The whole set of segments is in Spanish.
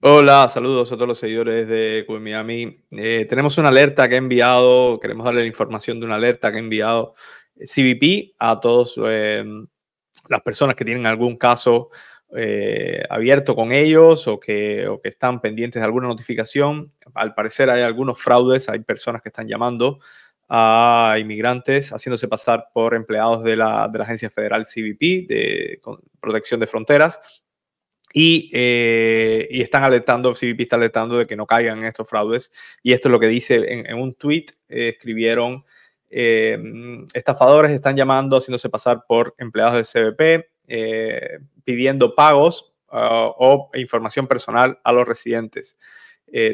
Hola, saludos a todos los seguidores de QMiami. Miami. Eh, tenemos una alerta que ha enviado, queremos darle la información de una alerta que ha enviado CBP a todas em, las personas que tienen algún caso eh, abierto con ellos o que, están pendientes de alguna notificación. Al parecer hay algunos fraudes, hay personas que están llamando a inmigrantes haciéndose pasar por empleados de la, de la Agencia Federal CBP de Protección de Fronteras eh, y, están alertando, CBP está alertando de que no caigan en estos fraudes. Y esto es lo que dice en, un tweet, eh, escribieron, eh, estafadores están llamando, haciéndose pasar por empleados de CBP, pidiendo pagos ah, o información personal a los residentes.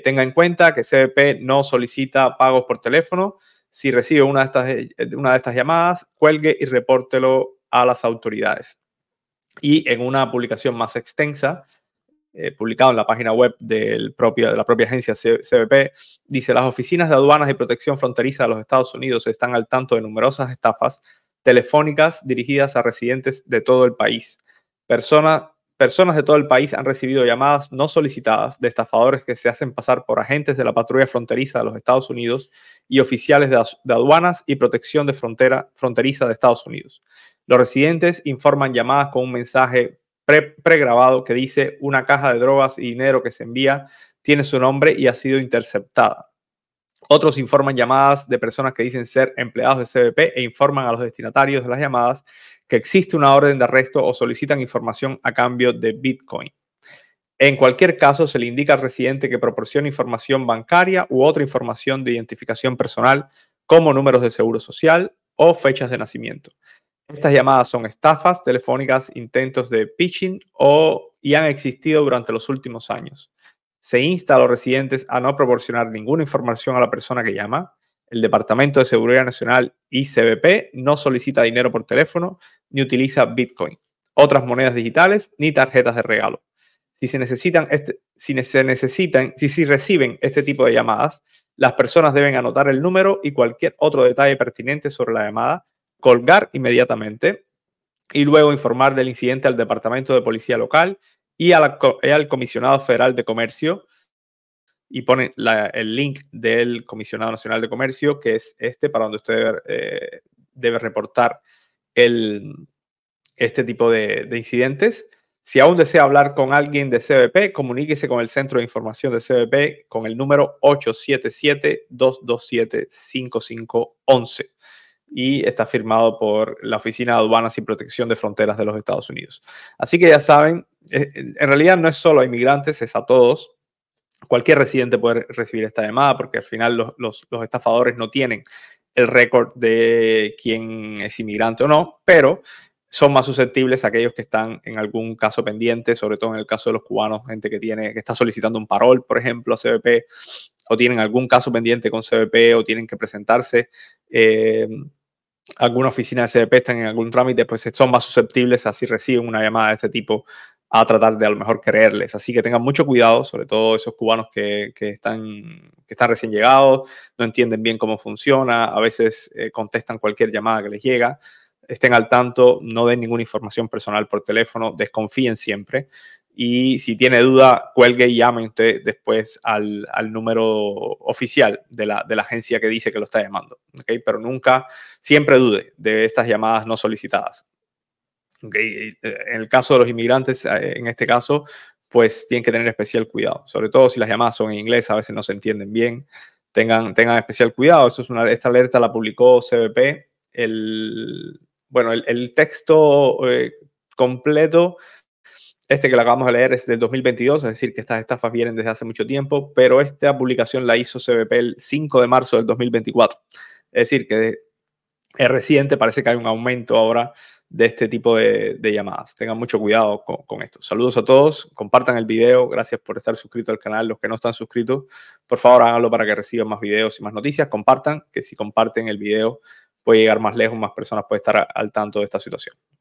tenga en cuenta que CBP no solicita pagos por teléfono. Si recibe una de estas, una de estas llamadas, cuelgue y repórtelo a las autoridades y en una publicación más extensa, eh, publicada en la página web de la propia agencia CBP, dice, las oficinas de aduanas y protección fronteriza de los Estados Unidos están al tanto de numerosas estafas telefónicas dirigidas a residentes de todo el país. personas de todo el país han recibido llamadas no solicitadas de estafadores que se hacen pasar por agentes de la patrulla fronteriza de los Estados Unidos y oficiales de, de aduanas y protección de frontera, fronteriza de Estados Unidos. Los residentes informan llamadas con un mensaje pregrabado que dice una caja de drogas y dinero que se envía tiene su nombre y ha sido interceptada. Otros informan llamadas de personas que dicen ser empleados de CBP e informan a los destinatarios de las llamadas que existe una orden de arresto o solicitan información a cambio de Bitcoin. En cualquier caso, se le indica al residente que proporcione información bancaria u otra información de identificación personal como números de seguro social o fechas de nacimiento. Estas llamadas son estafas telefónicas, intentos de pitching o y han existido durante los últimos años. Se insta a los residentes a no proporcionar ninguna información a la persona que llama. El Departamento de Seguridad Nacional ICBP no solicita dinero por teléfono ni utiliza Bitcoin, otras monedas digitales ni tarjetas de regalo. Si se necesitan, este, se necesitan, si, si reciben este tipo de llamadas, las personas deben anotar el número y cualquier otro detalle pertinente sobre la llamada colgar inmediatamente y luego informar del incidente al Departamento de Policía Local y, al Comisionado Federal de Comercio. Y pone el link del Comisionado Nacional de Comercio, que es este, para donde usted debe, eh, reportar este tipo de, de incidentes. Si aún desea hablar con alguien de CBP, comuníquese con el Centro de Información de CBP con el número 877-227-5511 y está firmado por la Oficina de Aduanas y Protección de Fronteras de los Estados Unidos. Así que ya saben, eh, en realidad no es solo a inmigrantes, es a todos. Cualquier residente puede recibir esta llamada porque al final los, estafadores no tienen el récord de quién es inmigrante o no, pero son más susceptibles a aquellos que están en algún caso pendiente, sobre todo en el caso de los cubanos, gente que tiene que está solicitando un parol, por ejemplo, a CBP, o tienen algún caso pendiente con CBP, o tienen que presentarse eh, alguna oficina de CDP están en algún trámite, pues son más susceptibles a si reciben una llamada de este tipo a tratar de a lo mejor creerles. Así que tengan mucho cuidado, sobre todo esos cubanos que, están, que están recién llegados, no entienden bien cómo funciona, a veces eh, contestan cualquier llamada que les llega. Estén al tanto, no den ninguna información personal por teléfono, desconfíen siempre. Y si tiene duda, cuelgue y llame usted después al, al número oficial de la, de la, agencia que dice que lo está llamando. ¿okay? Pero nunca, siempre dude de estas llamadas no solicitadas. ¿okay? Eh, en el caso de los inmigrantes, eh, en este caso, pues tienen que tener especial cuidado. Sobre todo si las llamadas son en inglés, a veces no se entienden bien. Tengan, tengan especial cuidado. es una, esta alerta la publicó CBP. El, bueno, el, texto eh, completo este que lo acabamos de leer es del 2022, es decir, que estas estafas vienen desde hace mucho tiempo, pero esta publicación la hizo CBP el 5 de marzo del 2024. Es decir, que es reciente, parece que hay un aumento ahora de este tipo de, llamadas. Tengan mucho cuidado con, esto. Saludos a todos, compartan el video, gracias por estar suscrito al canal. Los que no están suscritos, por favor háganlo para que reciban más videos y más noticias. Compartan, que si comparten el video puede llegar más lejos, más personas puede estar al tanto de esta situación.